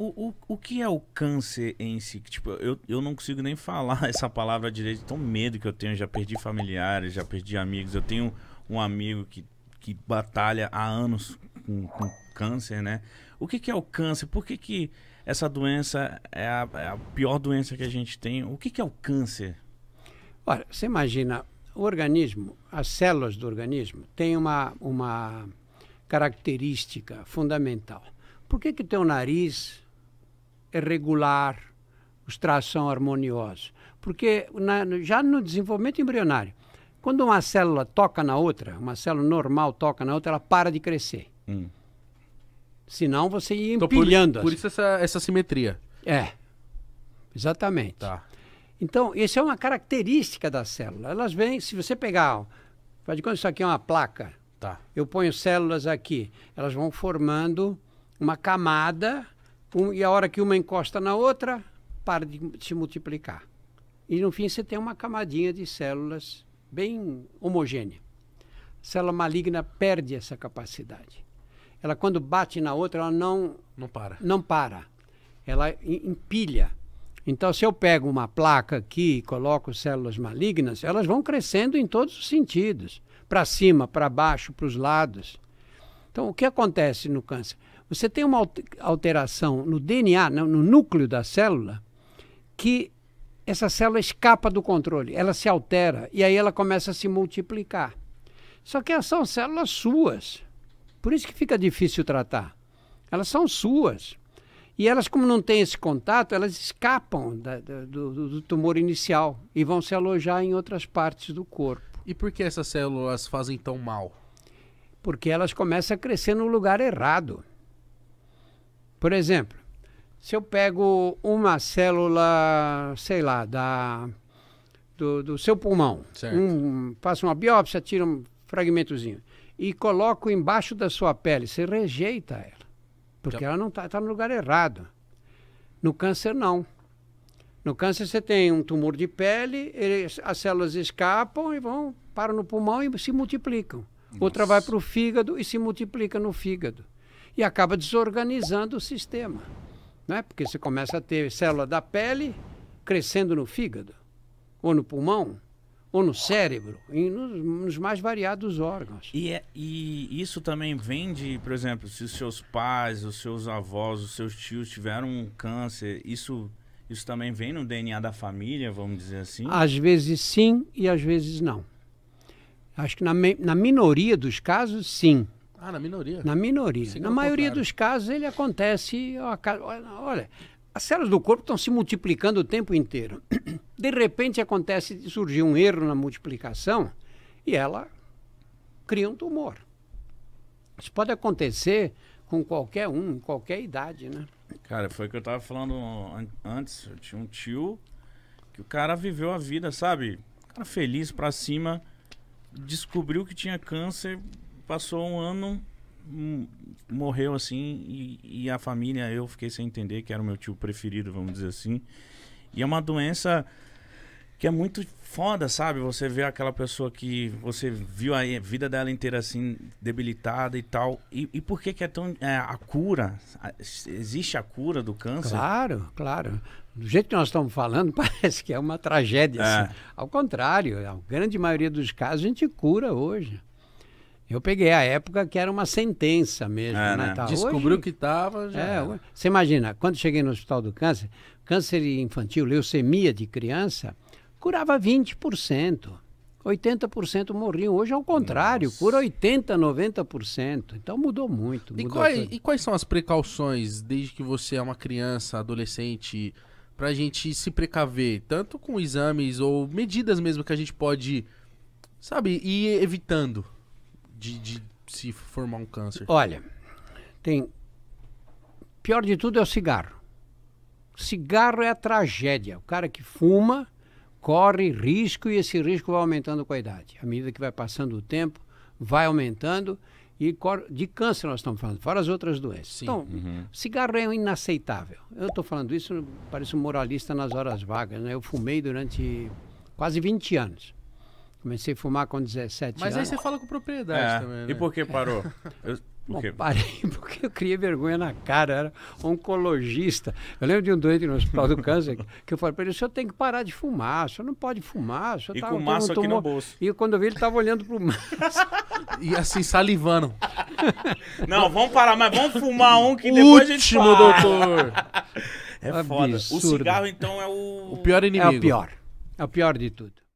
o, o, o que é o câncer em si? Tipo, eu, eu não consigo nem falar essa palavra direito, tão medo que eu tenho. Já perdi familiares, já perdi amigos. Eu tenho um amigo que, que batalha há anos com, com câncer, né? O que, que é o câncer? Por que, que essa doença é a, é a pior doença que a gente tem? O que, que é o câncer? Olha, você imagina, o organismo, as células do organismo, têm uma, uma característica fundamental. Por que, que o teu nariz é regular, os traços são harmoniosos. Porque na, já no desenvolvimento embrionário, quando uma célula toca na outra, uma célula normal toca na outra, ela para de crescer. Hum. Senão você ia empilhando. Então, por, por, isso essa, essa simetria. É, exatamente. Tá. Então, isso é uma característica da célula. Elas vêm, se você pegar, faz de conta isso aqui é uma placa. Tá. Eu ponho células aqui. Elas vão formando uma camada um, e a hora que uma encosta na outra, para de se multiplicar. E no fim você tem uma camadinha de células bem homogênea. A célula maligna perde essa capacidade. Ela quando bate na outra, ela não não para. Não para. Ela empilha. Então, se eu pego uma placa aqui e coloco células malignas, elas vão crescendo em todos os sentidos: para cima, para baixo, para os lados. Então, o que acontece no câncer? Você tem uma alteração no DNA, no núcleo da célula, que essa célula escapa do controle, ela se altera e aí ela começa a se multiplicar. Só que elas são células suas. Por isso que fica difícil tratar. Elas são suas. E elas, como não têm esse contato, elas escapam da, do, do tumor inicial e vão se alojar em outras partes do corpo. E por que essas células fazem tão mal? Porque elas começam a crescer no lugar errado. Por exemplo, se eu pego uma célula, sei lá, da, do, do seu pulmão, um, faço uma biópsia, tiro um fragmentozinho e coloco embaixo da sua pele, você rejeita ela, porque então... ela não está tá no lugar errado. No câncer, não. No câncer, você tem um tumor de pele, ele, as células escapam e vão, param no pulmão e se multiplicam. Nossa. Outra vai para o fígado e se multiplica no fígado e acaba desorganizando o sistema. Né? Porque você começa a ter célula da pele crescendo no fígado, ou no pulmão, ou no cérebro, e nos, nos mais variados órgãos. E, é, e, isso também vem de, por exemplo, se os seus pais, os seus avós, os seus tios tiveram um câncer, isso, isso também vem no DNA da família, vamos dizer assim? Às vezes sim e às vezes não. Acho que na, na minoria dos casos, sim. Ah, na minoria. Na minoria. Assim na é maioria dos casos, ele acontece. Olha, as células do corpo estão se multiplicando o tempo inteiro. De repente acontece de surgir um erro na multiplicação e ela cria um tumor. Isso pode acontecer com qualquer um, em qualquer idade, né? Cara, foi o que eu estava falando antes. Eu tinha um tio que o cara viveu a vida, sabe? O cara feliz para cima, descobriu que tinha câncer, Passou um ano, hum, morreu assim, e, e a família, eu fiquei sem entender que era o meu tio preferido, vamos dizer assim. E é uma doença que é muito foda, sabe? Você vê aquela pessoa que você viu a vida dela inteira assim, debilitada e tal. E, e por que, que é tão. É, a cura? existe a cura do câncer? Claro, claro. Do jeito que nós estamos falando, parece que é uma tragédia. É. Assim. Ao contrário, a grande maioria dos casos a gente cura hoje. Eu peguei a época que era uma sentença mesmo. É, né? Tá, Descobriu hoje, que estava. É, você imagina, quando cheguei no Hospital do Câncer, câncer infantil, leucemia de criança, curava 20%. 80% morriam. Hoje é o contrário, Nossa. cura 80%, 90%. Então mudou muito. Mudou e, quais, e, quais, são as precauções, desde que você é uma criança, adolescente, para a gente se precaver, tanto com exames ou medidas mesmo que a gente pode, sabe, ir evitando? de, de se formar um câncer? Olha, tem. Pior de tudo é o cigarro. Cigarro é a tragédia. O cara que fuma corre risco e esse risco vai aumentando com a idade. À medida que vai passando o tempo, vai aumentando e corre... de câncer nós estamos falando, fora as outras doenças. Sim. Então, uhum. cigarro é inaceitável. Eu estou falando isso, parece um moralista nas horas vagas. Né? Eu fumei durante quase 20 anos. Comecei a fumar com 17 Mas anos. Mas aí você fala com propriedade é. também. Né? E por que parou? Eu, Bom, parei porque eu criei vergonha na cara, era oncologista. Eu lembro de um doente no Hospital do Câncer que eu falei para ele: o senhor tem que parar de fumar, o senhor não pode fumar. O senhor e tá, com o maço aqui no bolso. E quando eu vi, ele estava olhando para o maço. e assim, salivando. Não, vamos parar, mas vamos fumar um que depois Último, a gente. Último, doutor! É foda. Absurdo. O cigarro, então, é o. O pior inimigo. É o pior. É o pior de tudo.